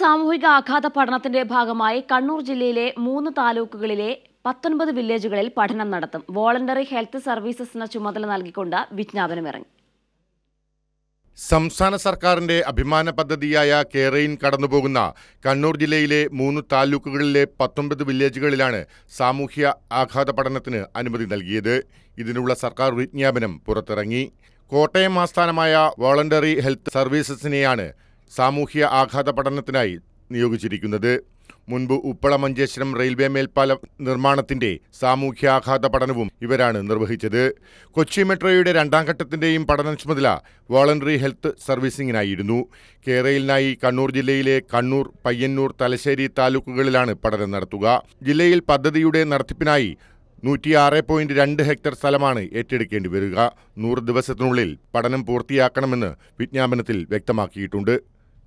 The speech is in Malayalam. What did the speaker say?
സാമൂഹിക ആഘാത പഠനത്തിന്റെ ഭാഗമായി കണ്ണൂർ ജില്ലയിലെ മൂന്ന് താലൂക്കുകളിലെ പത്തൊൻപത് വില്ലേജുകളിൽ പഠനം നടത്തും വോളണ്ടറി ഹെൽത്ത് സർവീസസിന് ചുമതല നൽകിക്കൊണ്ട് വിജ്ഞാപനമിറങ്ങി സംസ്ഥാന സർക്കാരിന്റെ അഭിമാന പദ്ധതിയായ കേരയിൻ കടന്നുപോകുന്ന കണ്ണൂർ ജില്ലയിലെ മൂന്ന് താലൂക്കുകളിലെ പത്തൊമ്പത് വില്ലേജുകളിലാണ് സാമൂഹ്യ ആഘാത പഠനത്തിന് അനുമതി നൽകിയത് ഇതിനുള്ള സർക്കാർ വിജ്ഞാപനം പുറത്തിറങ്ങി കോട്ടയം ആസ്ഥാനമായ വോളണ്ടറി ഹെൽത്ത് സർവീസസിനെയാണ് സാമൂഹ്യ ആഘാത പഠനത്തിനായി നിയോഗിച്ചിരിക്കുന്നത് മുൻപ് ഉപ്പള മഞ്ചേശ്വരം റെയിൽവേ മേൽപ്പാല നിർമ്മാണത്തിന്റെ സാമൂഹ്യാഘാത പഠനവും ഇവരാണ് നിർവഹിച്ചത് കൊച്ചി മെട്രോയുടെ രണ്ടാം ഘട്ടത്തിന്റെയും പഠന ചുമതല വോളണ്ടറി ഹെൽത്ത് സർവീസിംഗിനായിരുന്നു കേരയിലിനായി കണ്ണൂർ ജില്ലയിലെ കണ്ണൂർ പയ്യന്നൂർ തലശ്ശേരി താലൂക്കുകളിലാണ് പഠനം നടത്തുക ജില്ലയിൽ പദ്ധതിയുടെ നടത്തിപ്പിനായി നൂറ്റിയാറ് പോയിന്റ് രണ്ട് ഹെക്ടർ സ്ഥലമാണ് ഏറ്റെടുക്കേണ്ടി വരിക നൂറ് ദിവസത്തിനുള്ളിൽ പഠനം പൂർത്തിയാക്കണമെന്ന് വിജ്ഞാപനത്തിൽ വ്യക്തമാക്കിയിട്ടുണ്ട്